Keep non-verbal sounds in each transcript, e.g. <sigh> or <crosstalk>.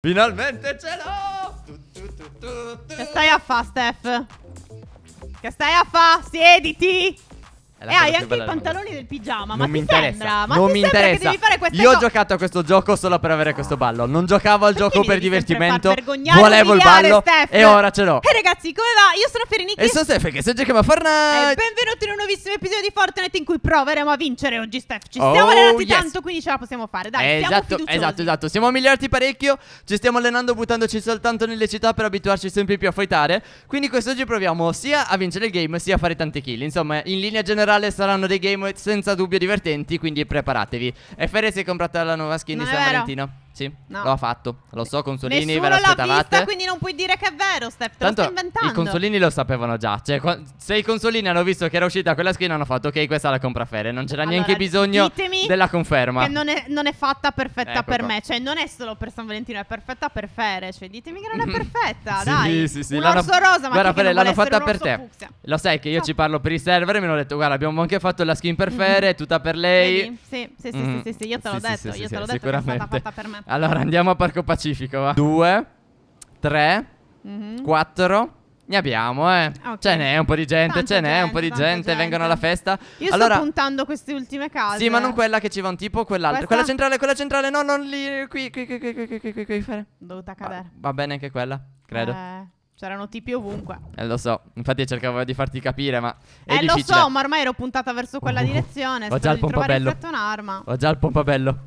Finalmente ce l'ho! Che stai a fa, Steph? Che stai a fa? Siediti! E hai anche i pantaloni del pigiama. Non ma mi interessa. Ma non mi interessa. Io ho giocato a questo gioco solo per avere questo ballo. Non giocavo al Perché gioco per divertimento. Volevo il ballo. Steph. E ora ce l'ho. E hey ragazzi, come va? Io sono Ferenichi. E sono Steph che si giochiamo a Fortnite. E eh, benvenuti in un nuovissimo episodio di Fortnite in cui proveremo a vincere oggi, Steph. Ci stiamo oh, allenati yes. tanto, quindi ce la possiamo fare. Dai, esatto, fiduciosi. esatto, esatto. Siamo migliorati parecchio. Ci stiamo allenando buttandoci soltanto nelle città per abituarci sempre più a fightare. Quindi quest'oggi proviamo sia a vincere il game, sia a fare tanti kill. Insomma, in linea generale generale saranno dei game senza dubbio divertenti, quindi preparatevi. E Ferre si è comprata la nuova skin Ma di San vero. Valentino. Sì, no. l'ho fatto. Lo so, consolini Nessuno ve l'aspettavate. Vista, quindi non puoi dire che è vero, Steph. Te Tanto lo stai inventando. I consolini lo sapevano già. Cioè, se i consolini hanno visto che era uscita quella skin, hanno fatto ok, questa la compra fere. Non c'era allora, neanche bisogno della conferma. Che non è, non è fatta perfetta ecco per qua. me. Cioè, non è solo per San Valentino, è perfetta per Fere. Cioè, ditemi che non è mm-hmm. perfetta. sì, dai. Sì, sì, sì. un orso rosa, ma guarda, Fere, l'hanno fatta per te. Fucsia. Lo sai che io sì. ci parlo per i server e mi hanno detto, guarda, abbiamo anche fatto la skin per mm-hmm. Fere, tutta per lei. Sì, sì, sì, sì, sì, io te l'ho mm-hmm. detto. Io te l'ho detto che è stata fatta per me. Allora andiamo a Parco Pacifico, va. Due, tre, mm-hmm. quattro. Ne abbiamo, eh. Okay. Ce n'è un po' di gente, tanta ce n'è gente, un po' di gente, gente, vengono alla festa. Io allora, sto puntando queste ultime case. Sì, ma non quella che ci va un tipo, quell'altra. Questa... Quella centrale, quella centrale, no, non lì, qui, qui, qui, qui, qui, qui, qui, qui, Dovuta cadere. Va, va bene anche quella, credo. Eh. C'erano tipi ovunque. Eh, lo so. Infatti cercavo di farti capire, ma. eh, difficile. lo so, ma ormai ero puntata verso quella uh, direzione. Ho già il pompabello. Ho già il pompabello.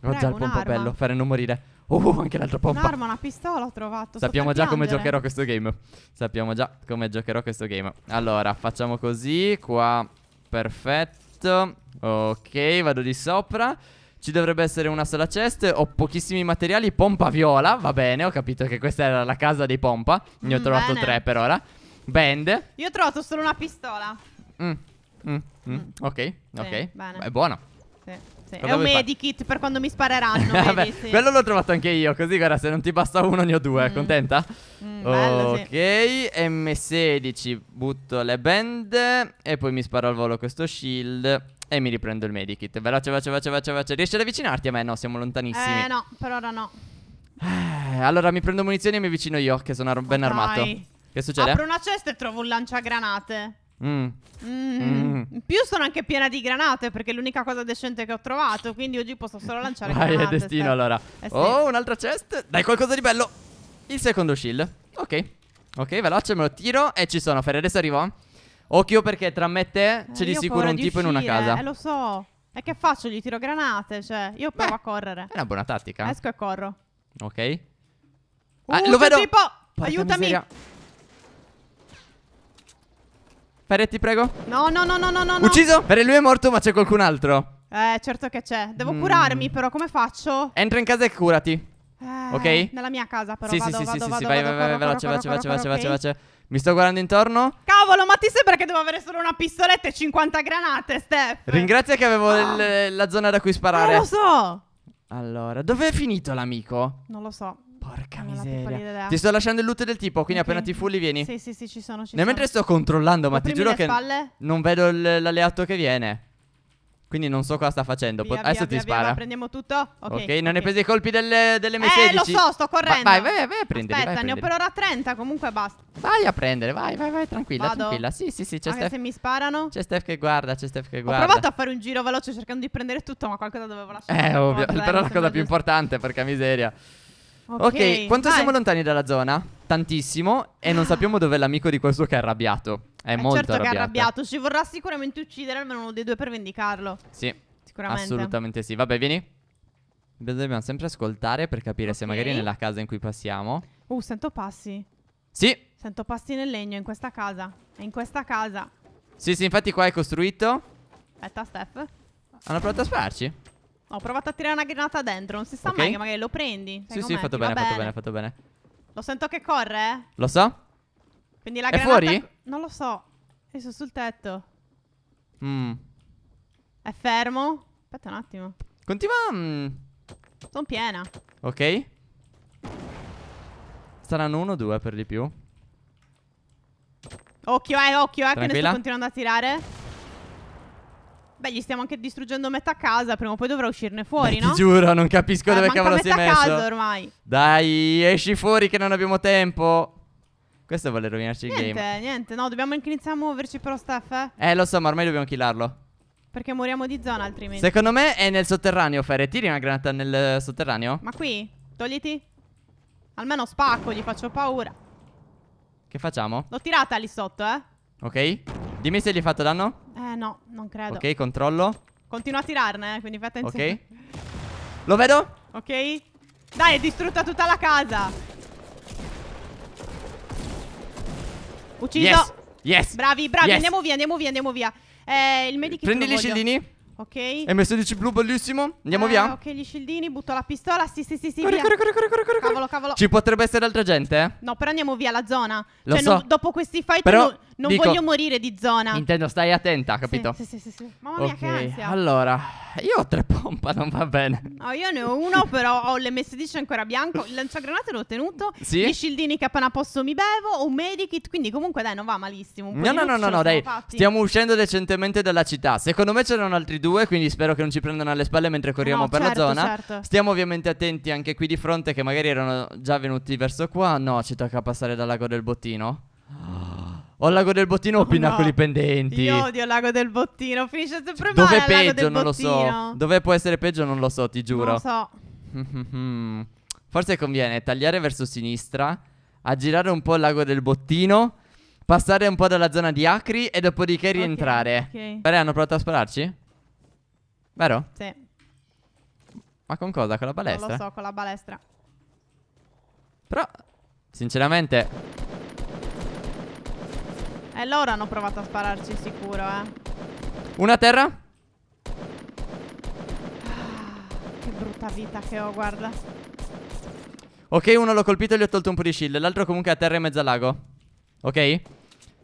Però prego, già il pompo bello, fare non morire. Uh, anche l'altra pompa. Un'arma, una pistola ho trovato. Sappiamo già piangere. come giocherò questo game. Sappiamo già come giocherò questo game. Allora, facciamo così. Qua, perfetto. Ok, vado di sopra. Ci dovrebbe essere una sola chest. Ho pochissimi materiali. Pompa viola, va bene. Ho capito che questa era la casa dei pompa. Ne mm, ho trovato bene. tre per ora. Band. Io ho trovato solo una pistola. Mm, mm, ok, mm. mm. ok. Sì, bene. È buono. Sì. Sì, è un medikit per quando mi spareranno. <laughs> Vabbè, vedi, sì. Quello l'ho trovato anche io, così guarda, se non ti basta uno ne ho due, mm. contenta? Mm, bello, ok, sì. M16, butto le band e poi mi sparo al volo questo shield. E mi riprendo il medikit. Veloce, veloce, veloce, veloce, veloce. Riesci ad avvicinarti a me? No, siamo lontanissimi. Eh, no, per ora no. Eh, allora mi prendo munizioni e mi avvicino io, che sono ar ben armato. Dai. Che succede? Apro una cesta e trovo un lanciagranate. Mm. Mm-hmm. Mm. In più sono anche piena di granate perché è l'unica cosa decente che ho trovato. Quindi oggi posso solo lanciare Vai, granate. Vai, è destino stai. allora. Eh, sì. Oh, un'altra chest. Dai, qualcosa di bello. Il secondo shield. Ok. Ok, veloce, me lo tiro e ci sono. Ferre, adesso arrivo. Occhio perché tra me e te eh, c'è eh, di sicuro un di tipo uscire. in una casa. Eh, lo so. E che faccio? Gli tiro granate. Cioè, io Beh, provo a correre. È una buona tattica. Esco e corro. Ok. Ah, uh, ah, lo vedo. Tipo, aiutami. Miseria. Ferretti, prego. No, no, no, no, no, no. Ucciso? Perché lui è morto, ma c'è qualcun altro. Eh, certo che c'è. Devo mm. curarmi, però, come faccio? Entra in casa e curati. Eh, ok? Nella mia casa, però. Sì, vado, sì, vado, sì, vado, sì, vai, vai, vai, veloce, veloce, veloce, veloce, veloce. Mi sto guardando intorno. Cavolo, ma ti sembra che devo avere solo una pistoletta e 50 granate, Steph? Ringrazia che avevo oh. il, ah. la zona da cui sparare. Non lo so. Allora, dove è finito l'amico? Non lo so. Porca non miseria. Ti sto lasciando il loot del tipo, quindi okay. appena ti fulli vieni. Sì, sì, sì, ci sono. Ci Nel mentre sto controllando, ma Comprimi ti giuro che non vedo l'alleato che viene. Quindi non so cosa sta facendo. Via, Adesso via, ti via, spara. prendiamo tutto. Ok, okay non okay. hai preso i colpi delle, delle m Eh, lo so, sto correndo. Vai, vai, vai, vai a prendere. Aspetta, vai a prendere. ne ho per ora 30. Comunque basta. Vai a prendere, vai, vai, vai. Tranquilla, Vado. tranquilla. Sì, sì, sì. C'è Anche Steph. se mi sparano. C'è Steph che guarda, c'è Steph che guarda. Ho provato a fare un giro veloce cercando di prendere tutto, ma qualcosa dovevo lasciare. Eh, ovvio. Però la cosa più importante, porca miseria. Ok, quanto vai. siamo lontani dalla zona? Tantissimo e non <gasps> sappiamo dov'è l'amico di questo che è arrabbiato. È eh molto certo arrabbiato. che è arrabbiato, ci vorrà sicuramente uccidere almeno uno dei due per vendicarlo. Sì. Sicuramente. Assolutamente sì. Vabbè, vieni. Dobbiamo sempre ascoltare per capire okay. se magari nella casa in cui passiamo. Uh, sento passi. Sì. Sento passi nel legno in questa casa. È in questa casa. Sì, sì, infatti qua è costruito. Aspetta, Steph. Hanno provato a sparci. Ho provato a tirare una granata dentro. Non si sa okay. mai che magari lo prendi. sì, sì, fatto bene, fatto bene, fatto bene. Lo sento che corre? Lo so. Quindi la È granata... fuori? Non lo so. È sono sul tetto. Mm. È fermo? Aspetta un attimo. Continua... Mm. Sono piena. Ok. Saranno uno o due per di più. Occhio, eh, occhio, eh, Tranquilla. che ne sto continuando a tirare. Beh, gli stiamo anche distruggendo metà casa, prima o poi dovrà uscirne fuori, Beh, no? Ti giuro, non capisco eh, dove cavolo si è messo. Casa ormai. Dai, esci fuori che non abbiamo tempo. Questo vuole rovinarci niente, il game. Niente, niente, no, dobbiamo anche iniziare a muoverci però Steph, eh? Eh, lo so, ma ormai dobbiamo killarlo. Perché moriamo di zona altrimenti. Secondo me è nel sotterraneo, Ferre. Tiri una granata nel sotterraneo? Ma qui? Togliti. Almeno spacco, gli faccio paura. Che facciamo? L'ho tirata lì sotto, eh. Ok. Dimmi se gli hai fatto danno. Eh, no, non credo. Ok, controllo. Continua a tirarne, eh, quindi fai attenzione. Ok. Lo vedo. Ok. Dai, è distrutta tutta la casa. Ucciso. Yes. yes. Bravi, bravi. Yes. Andiamo via, andiamo via, andiamo via. Eh, il medikit Prendi gli scildini. Ok. E messo 10 blu, bellissimo. Andiamo eh, via. Ok, gli scildini. Butto la pistola. Sì, sì, sì, sì. Corri, corri, corri, corri, corri, Cavolo, cavolo. Ci potrebbe essere altra gente, eh? No, però andiamo via la zona. Lo cioè, so. non, dopo questi fight. Però... Non... Non Dico, voglio morire di zona. Intendo, stai attenta, capito? Sì, sì, sì. sì, sì. Mamma mia, che ansia. Allora, io ho tre pompa, non va bene. No, io ne ho uno, però ho l'MSDC ancora bianco. Il lanciagranate l'ho tenuto. Sì. Gli shieldini che appena posso mi bevo. Ho un medikit. Quindi, comunque, dai, non va malissimo. no, no, no, no, no dai. Fatti. Stiamo uscendo decentemente dalla città. Secondo me c'erano altri due. Quindi, spero che non ci prendano alle spalle mentre corriamo no, per certo, la zona. Certo. Stiamo ovviamente attenti anche qui di fronte, che magari erano già venuti verso qua. No, ci tocca passare dal lago del bottino. Oh. Ho il lago del bottino o oh, pinnacoli no. pendenti? Io odio il lago del bottino, finisce sempre male è peggio? Non bottino. lo so Dove può essere peggio? Non lo so, ti giuro Non lo so <laughs> Forse conviene tagliare verso sinistra Aggirare un po' il lago del bottino Passare un po' dalla zona di Acri e dopodiché rientrare. Ok. Pare okay. hanno provato a spararci? Vero? Sì. Ma con cosa? Con la balestra? Non lo so, con la balestra. Però, sinceramente, e eh, loro hanno provato a spararci sicuro, eh. Una terra. Ah, che brutta vita che ho, guarda. Ok, uno l'ho colpito e gli ho tolto un po' di shield. L'altro comunque è a terra in mezzo al lago. Ok? Sta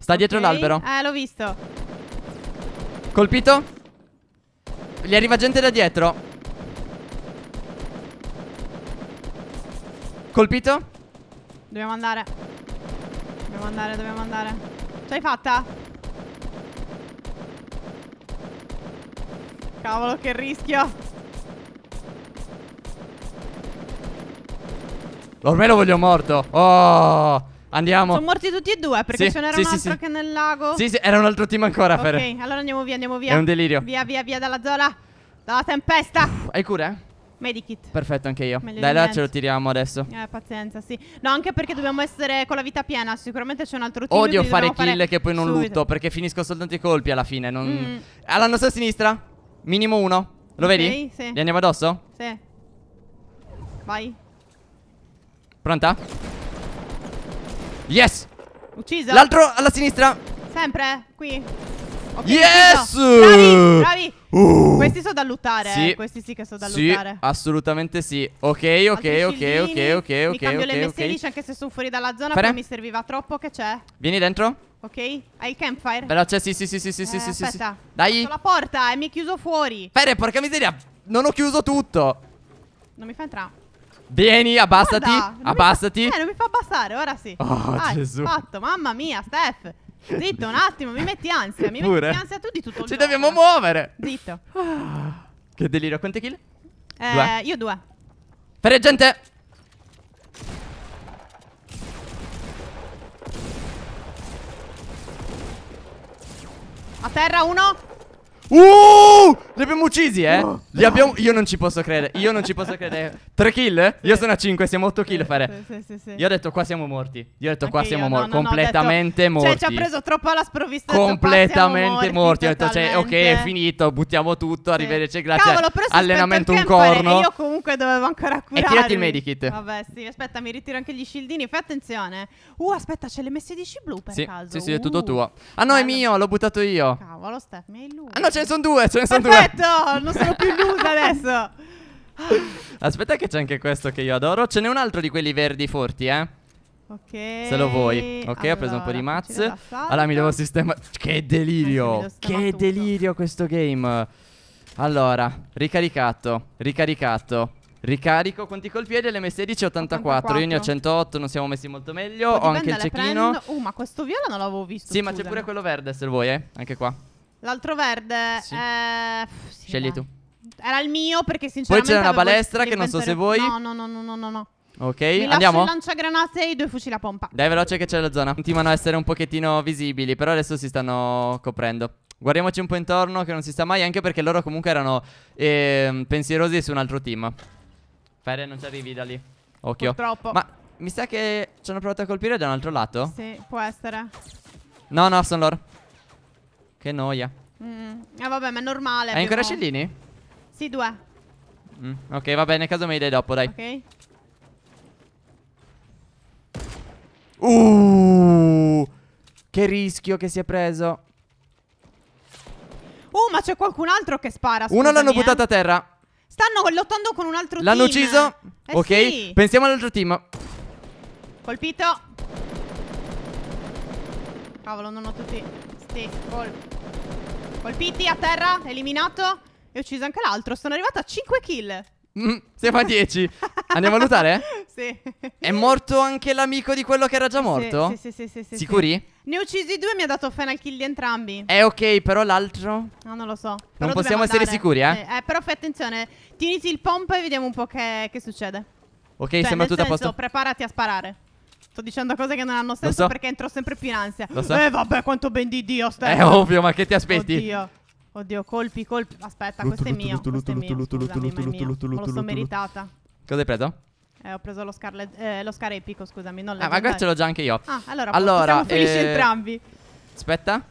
okay. dietro l'albero. Eh, l'ho visto. Colpito. Gli arriva gente da dietro. Colpito. Dobbiamo andare. Dobbiamo andare, dobbiamo andare. L'hai fatta? Cavolo, che rischio. Ormai lo voglio morto. Oh, andiamo. Sono morti tutti e due perché sì, ce n'era sì, un altro sì, che nel lago. Sì, sì, era un altro team ancora. Ok, allora andiamo via, andiamo via. È un delirio. Via, via, via dalla zona. Dalla tempesta. Uff, hai cura? Eh? Medikit. Perfetto, anche io. Meglio Dai, là ce lo tiriamo adesso. Eh, pazienza, sì. No, anche perché dobbiamo essere con la vita piena. Sicuramente c'è un altro tiro. Odio fare kill fare... che poi non subito. lutto perché finisco soltanto i colpi alla fine. Non... Mm. Alla nostra sinistra, minimo uno. Lo okay, vedi? Sì. Gli andiamo addosso? Sì. Vai. Pronta? Yes! Ucciso. L'altro alla sinistra. Sempre qui. Okay, yes! Bravi, bravi. Uh. Questi sono da lottare. Sì. Eh. Questi sì che sono da sì, Assolutamente sì. Ok, ok, ok, ok, ok. Mi ok, cambio okay, le okay. anche se sono fuori dalla zona. Però mi serviva troppo. Che c'è? Vieni dentro. Ok, hai il campfire. Però c'è, sì, sì, sì, sì, eh, sì, sì, sì, sì. Dai. Ho la porta e mi è chiuso fuori. Fere, porca miseria. Non ho chiuso tutto. Non mi fa entrare. Vieni, abbassati. Guarda, abbassati. Fa, eh, non mi fa abbassare, ora sì. Oh, ah, Gesù. fatto, mamma mia, Steph. Zitto un attimo, mi metti ansia, mi Pure. metti ansia tu di tutto il Ci giorno. dobbiamo muovere. Zitto. Ah, che delirio, quante kill? Eh, due. io due. Per gente. A terra uno. Uh! Li abbiamo uccisi, eh? No, li abbiamo... Io non ci posso credere. Io non ci posso credere. 3 <laughs> kill? Sì. Io sono a 5, siamo 8 kill sì, fare. Sì, io ho detto qua siamo morti. Io ho detto Anche qua siamo morti. No, no, completamente detto... morti. Cioè, ci ha preso troppo alla sprovvista. Completamente morti. morti. Ho detto, cioè, ok, è finito. Buttiamo tutto. Arrivederci, grazie. Cavolo, però Allenamento un eh, corno. Io comunque dovevo ancora curare. E tirati il medikit. Vabbè, sì. Aspetta, mi ritiro anche gli shieldini. Fai attenzione. Uh, aspetta, c'è l'MSDC blu per sì, caso. Sì, sì, è tutto uh. tuo. Ah no, è mio, l'ho buttato io cavolo, Steph, mi hai illuso. Ah no, ce ne sono due, ce ne sono due. Perfetto, non sono più illusa adesso. <laughs> Aspetta che c'è anche questo che io adoro. Ce n'è un altro di quelli verdi forti, eh. Ok. Se lo vuoi. Ok, allora, ho preso un po' di mazze. Allora ah, mi devo sistemare. Che delirio. Che delirio questo game. Allora, ricaricato, ricaricato. Ricarico, quanti colpi hai delle M16? 84. 84. Io ne ho 108, non siamo messi molto meglio. ho anche il cecchino. Prendo... Uh, ma questo viola non l'avevo visto. Sì, scusami. ma c'è pure quello verde se lo vuoi, eh. Anche qua. L'altro verde. Sì. Eh, sì, Scegli dai. tu. Era il mio perché sinceramente. Poi c'è una palestra che non so se vuoi. No, no, no, no, no, no. Ok, Mi andiamo. Il granate e i due fucili a pompa. Dai, veloce che c'è la zona. Continuano a essere un pochettino visibili, però adesso si stanno coprendo. Guardiamoci un po' intorno che non si sta mai, anche perché loro comunque erano eh, pensierosi su un altro team. Fede, non ci arrivi da lì. Occhio. Purtroppo. Ma mi sa che ci hanno provato a colpire da un altro lato? Sì, può essere. No, no, sono loro. Che noia. Mm, ah, vabbè, ma è normale. Hai ancora scellini? Sì, due. Mm, ok, va bene, caso me li dai dopo, dai. Ok. Uh, che rischio che si è preso. Uh, ma c'è qualcun altro che spara. Scusami, Uno l'hanno buttato eh. a terra. Stanno lottando con un altro L'hanno team. L'hanno ucciso? Eh ok, sì. pensiamo all'altro team. Colpito. Cavolo, non ho tutti. Sì, gol. colpiti a terra, eliminato. E ucciso anche l'altro. Sono arrivato a 5 kill. Mm, Stiamo a 10. Andiamo a valutare? <laughs> sì. È morto anche l'amico di quello che era già morto? Sì, sì, sì. sì, sì Sicuri? Sì. Ne ho uccisi due e mi ha dato final kill di entrambi. È ok, però l'altro? No, non lo so. Però non possiamo essere sicuri, eh? Sì. eh? Però fai attenzione. Tieniti il pompa e vediamo un po' che, che succede. Ok, cioè, sembra tutto senso, a posto. Preparati a sparare. Sto dicendo cose che non hanno senso so. perché entro sempre più in ansia. Lo so. Eh vabbè, quanto ben di Dio, Stefano. Eh, è ovvio, ma che ti aspetti? Oddio. Oddio, colpi, colpi. Aspetta, questo è mio. Questo è Me lo sono meritata. Cosa hai preso? Eh, ho preso lo Scar, eh, lo Scar Epico, scusami. Non ah, ma ce l'ho già anche io. Ah, allora, allora siamo felici eh... entrambi. Aspetta.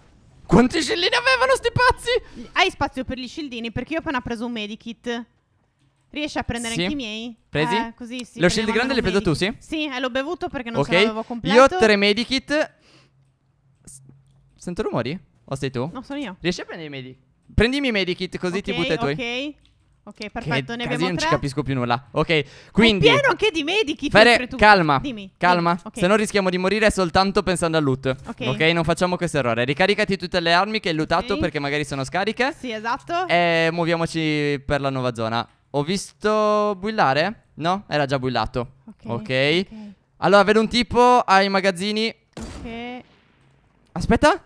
Quanti scillini avevano sti pazzi? Hai spazio per gli scildini? Perché io ho appena preso un medikit. Riesci a prendere sì. anche i miei? Presi? Eh, così, sì, Lo shield grande l'hai preso tu, sì? Sì, eh, l'ho bevuto perché non okay. ce l'avevo completo. Io ho tre medikit. sento rumori? O sei tu? No, sono io. Riesci a prendere i medikit? Prendimi i medikit così okay, ti butta i tuoi. Ok, ok. perfetto, che ne abbiamo non tre. non ci capisco più nulla. Ok, quindi... Un pieno anche di medikit Fare... Calma, Dimmi. calma. Okay. Se no rischiamo di morire soltanto pensando al loot. Ok. Ok, non facciamo questo errore. Ricaricati tutte le armi che hai lootato perché magari sono scariche. Sì, esatto. E muoviamoci per la nuova zona. Ho visto buillare? No? Era già buillato. Ok. okay. okay. Allora, vedo un tipo ai magazzini. Ok. Aspetta.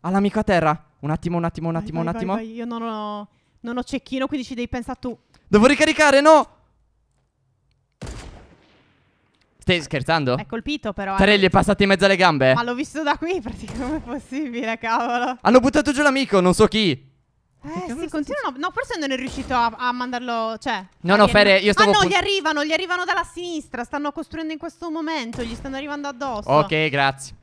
Ha l'amico a terra. Un attimo, un attimo, un attimo, vai, un vai, attimo. Vai, Io non ho, non ho cecchino, quindi ci devi pensare tu. Devo ricaricare, no! Stai scherzando? È colpito però. Tarelli eh. è passato in mezzo alle gambe. Ma l'ho visto da qui, <laughs> praticamente. Come è possibile, cavolo? Hanno buttato giù l'amico, non so chi. Eh, si continuano. No, forse non è riuscito a, a mandarlo. Cioè. No, no, Fere, io stavo. Ah, no, gli arrivano, gli arrivano dalla sinistra. Stanno costruendo in questo momento. Gli stanno arrivando addosso. Ok, grazie.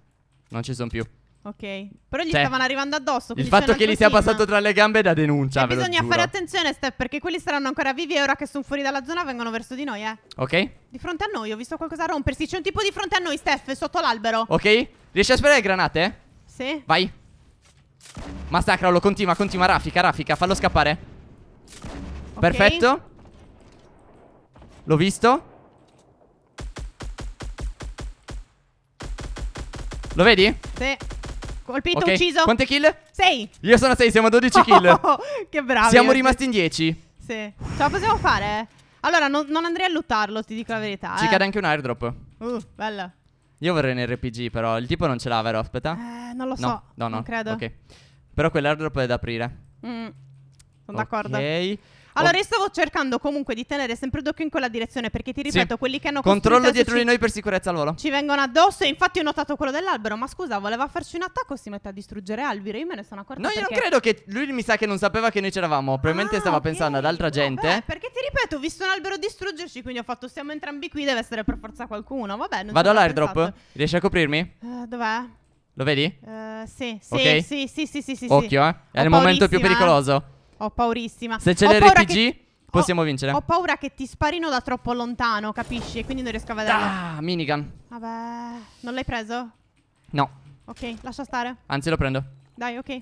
Non ci sono più. Ok. Però gli cioè, stavano arrivando addosso. Il fatto che gli sia passato tra le gambe è da denuncia. Cioè, e bisogna fare attenzione, Steph, perché quelli saranno ancora vivi e ora che sono fuori dalla zona vengono verso di noi, eh. Ok. Di fronte a noi, ho visto qualcosa rompersi. C'è un tipo di fronte a noi, Steph, sotto l'albero. Ok. Riesci a sperare le granate? Sì. Vai. Massacralo, continua, continua, raffica, raffica, fallo scappare okay. Perfetto L'ho visto Lo vedi? Sì Colpito, okay. ucciso Quante kill? 6 Io sono 6, siamo a 12 kill oh, oh Che bravo. Siamo rimasti in 10 Sì Ce la possiamo fare? Allora, non, non andrei a luttarlo, ti dico la verità Ci eh. cade anche un airdrop Uh, bella io vorrei un RPG, però il tipo non ce l'ha, vero? Aspetta. Eh, non lo so. No, no, no. Non credo. Ok. Però quell'airdrop è da aprire. Mm, sono d'accordo. Ok. Allora, io stavo cercando comunque di tenere sempre d'occhio in quella direzione perché ti ripeto, sì. quelli che hanno controllo dietro ci... di noi per sicurezza al volo. Ci vengono addosso e infatti ho notato quello dell'albero, ma scusa, voleva farci un attacco, si mette a distruggere albero, io me ne sono accorta No, perché... io non credo che lui mi sa che non sapeva che noi c'eravamo, probabilmente ah, stava okay. pensando ad altra gente. Vabbè, perché ti ripeto, ho visto un albero distruggerci, quindi ho fatto siamo entrambi qui, deve essere per forza qualcuno. Vabbè, non Vado all'airdrop. Riesci a coprirmi? Uh, dov'è? Lo vedi? Uh, sì, sì, okay. sì, sì, sì, sì, sì, Occhio, eh. È il momento più pericoloso. Ho paurissima. Se c'è l'RPG, che... possiamo ho... vincere. Ho paura che ti sparino da troppo lontano, capisci? E quindi non riesco a vederlo. Ah, minigun. Vabbè, non l'hai preso? No. Ok, lascia stare. Anzi, lo prendo. Dai, ok.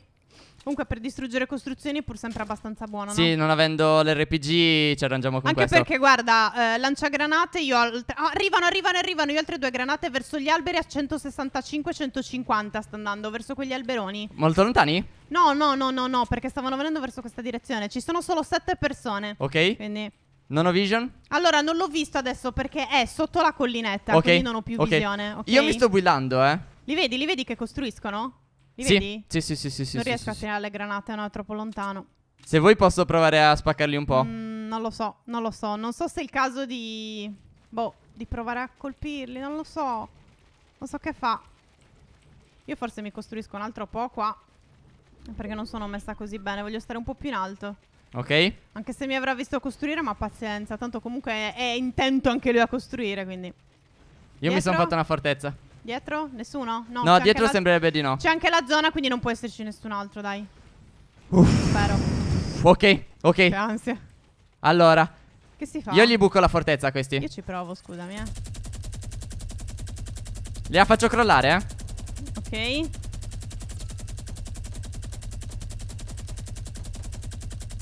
Comunque per distruggere costruzioni è pur sempre abbastanza buono Sì, no? non avendo l'RPG ci arrangiamo con Anche questo. Anche perché, guarda, eh, granate io altre... ah, arrivano, arrivano, arrivano, io altre due granate verso gli alberi a 165-150 sta andando, verso quegli alberoni. Molto lontani? No, no, no, no, no, perché stavano venendo verso questa direzione. Ci sono solo sette persone. Ok. Quindi... Non ho vision? Allora, non l'ho visto adesso perché è sotto la collinetta, okay. quindi non ho più okay. visione. Okay? Io mi sto buillando, eh. Li vedi, li vedi che costruiscono? Li sì. vedi? Sì, sì, sì, sì. sì non sì, riesco a tirare le granate, no, è troppo lontano. Se vuoi posso provare a spaccarli un po'. Mm, non lo so, non lo so. Non so se è il caso di... Boh, di provare a colpirli, non lo so. Non so che fa. Io forse mi costruisco un altro po' qua. Perché non sono messa così bene, voglio stare un po' più in alto. Ok. Anche se mi avrà visto costruire, ma pazienza. Tanto comunque è, è intento anche lui a costruire, quindi... Io Dietro? mi sono fatto una fortezza. Dietro? Nessuno? No, no dietro la... sembrerebbe di no. C'è anche la zona, quindi non può esserci nessun altro, dai. Uff. Spero. Ok, ok. Che ansia. Allora. Che si fa? Io gli buco la fortezza a questi. Io ci provo, scusami, eh. Le faccio crollare, eh. Ok.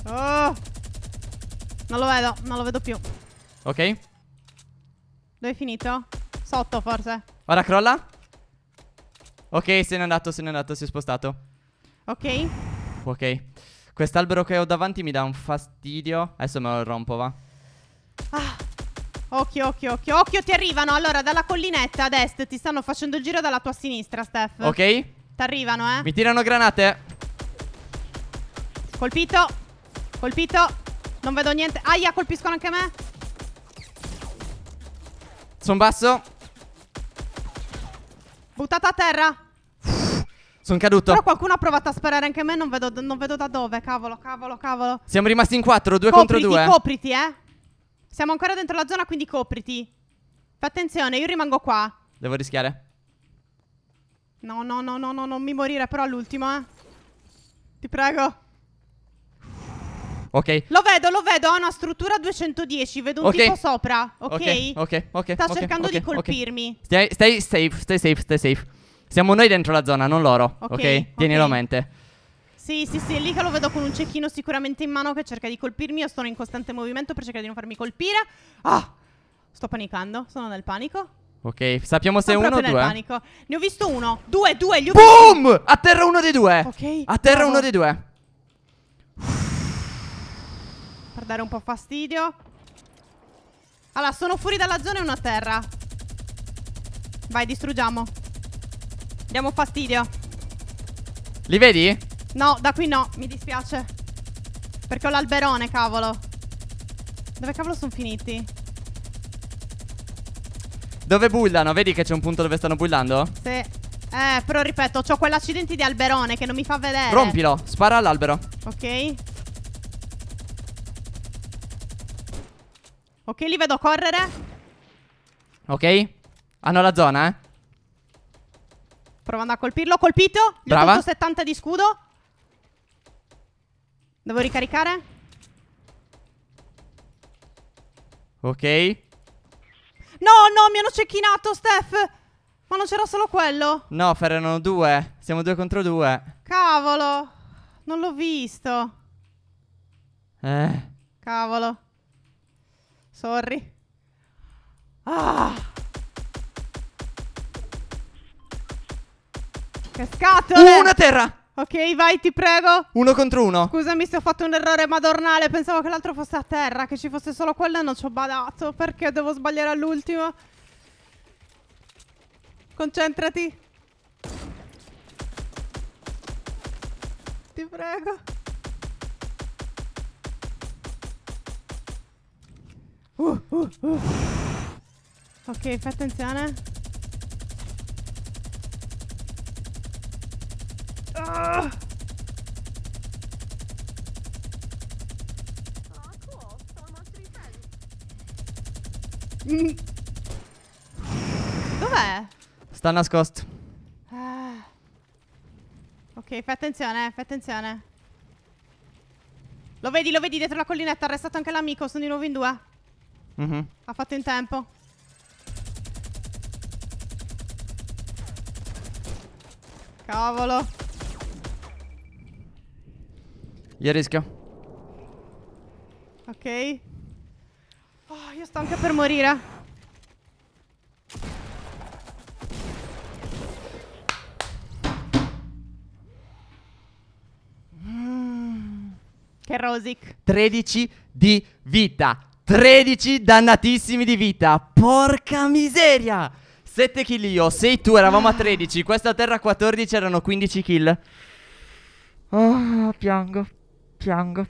Oh. Non lo vedo, non lo vedo più. Ok. Dove è finito? Sotto, forse. Ora crolla. Ok, se n'è andato, se n'è andato, si è spostato. Ok. Ok. Quest'albero che ho davanti mi dà un fastidio. Adesso me lo rompo, va. Ah. Occhio, occhio, occhio. Occhio, ti arrivano. Allora, dalla collinetta a destra ti stanno facendo il giro dalla tua sinistra, Steph. Ok. Ti arrivano, eh. Mi tirano granate. Colpito. Colpito. Non vedo niente. Aia, colpiscono anche me. Sono basso. Buttata a terra. <sighs> Sono caduto. Però qualcuno ha provato a sparare anche me, non vedo, non vedo da dove. Cavolo, cavolo, cavolo. Siamo rimasti in quattro, due copriti, contro due. Copriti, eh. Siamo ancora dentro la zona, quindi copriti. Fai attenzione, io rimango qua. Devo rischiare. No, no, no, no, no, non mi morire però all'ultimo, eh. Ti prego ok? Lo vedo, lo vedo, ha una struttura 210, vedo un okay. tipo sopra, ok? Ok, ok, okay Sta okay, cercando di colpirmi. Stai, stai safe, stay safe, stay safe. Siamo noi dentro la zona, non loro, ok? Tienilo a mente. Sì, sì, sì, è lì che lo vedo con un cecchino sicuramente in mano che cerca di colpirmi. Io sono in costante movimento per cercare di non farmi colpire. Ah! Sto panicando, sono nel panico. Ok, sappiamo se è uno o due. Panico. Ne ho visto uno. Due, due, gli ho Boom! Visto... Boom! terra uno dei due. Ok. A bravo. uno dei due. Per dare un po' fastidio Allora sono fuori dalla zona e una terra Vai distruggiamo Diamo fastidio Li vedi? No da qui no mi dispiace Perché ho l'alberone cavolo Dove cavolo sono finiti? Dove bullano? Vedi che c'è un punto dove stanno bullando? Sì eh, però ripeto, ho quell'accidente di alberone che non mi fa vedere. Rompilo, spara all'albero. Ok. Ok, li vedo correre. Ok. Hanno la zona, eh. Provando a colpirlo. Ho Colpito. Gli Brava. ho 70 di scudo. Devo ricaricare. Ok. No, no, mi hanno cecchinato, Steph. Ma non c'era solo quello? No, Fer, erano due. Siamo due contro due. Cavolo. Non l'ho visto. Eh. Cavolo. Sorry. Ah! Che scatole! Una terra! Ok, vai, ti prego. Uno contro uno. Scusami se ho fatto un errore madornale. Pensavo che l'altro fosse a terra, che ci fosse solo quello e non ci ho badato. Perché devo sbagliare all'ultimo? Concentrati. Ti prego. Uh, uh, uh. Ok, fai attenzione. Ah! Dov'è? Sta nascosto. Ah. Ok, fai attenzione, fai attenzione. Lo vedi, lo vedi dietro la collinetta, ha arrestato anche l'amico, sono di nuovo in due. Mm-hmm. Ha fatto in tempo. Cavolo. Gli rischio. Ok. Oh, io sto anche per morire. Mm. Che rosic. 13 di vita. 13 dannatissimi di vita. Porca miseria! 7 kill io, 6 tu, eravamo a 13. Questa terra 14 erano 15 kill. Oh, piango, piango.